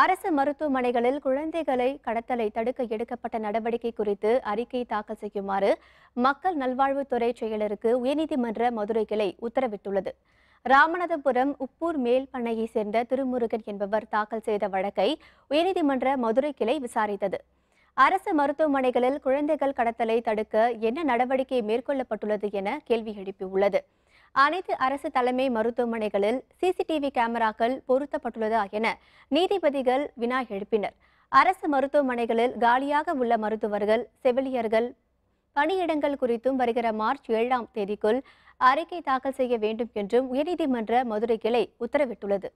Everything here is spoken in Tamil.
அரசு மருத்துவமனைகளில் குழந்தைகளை கடத்தலை தடுக்க எடுக்கப்பட்ட நடவடிக்கை குறித்து அறிக்கை தாக்கல் செய்யுமாறு மக்கள் நல்வாழ்வுத்துறை செயலருக்கு உயர்நீதிமன்ற மதுரை கிளை உத்தரவிட்டுள்ளது ராமநாதபுரம் உப்பூர் மேல் பண்ணையை சேர்ந்த திருமுருகன் என்பவர் தாக்கல் செய்த வழக்கை உயர்நீதிமன்ற மதுரை கிளை விசாரித்தது அரசு மருத்துவமனைகளில் குழந்தைகள் கடத்தலை தடுக்க என்ன நடவடிக்கை மேற்கொள்ளப்பட்டுள்ளது என கேள்வி எழுப்பியுள்ளது அனைத்து அரசு தலைமை மருத்துவமனைகளில் சிசிடிவி கேமராக்கள் பொருத்தப்பட்டுள்ளதா என நீதிபதிகள் வினா எழுப்பினர் அரசு மருத்துவமனைகளில் காலியாக உள்ள மருத்துவர்கள் செவிலியர்கள் பணியிடங்கள் குறித்தும் வருகிற மார்ச் ஏழாம் தேதிக்குள் அறிக்கை தாக்கல் செய்ய வேண்டும் என்றும் உயர்நீதிமன்ற மதுரை கிளை உத்தரவிட்டுள்ளது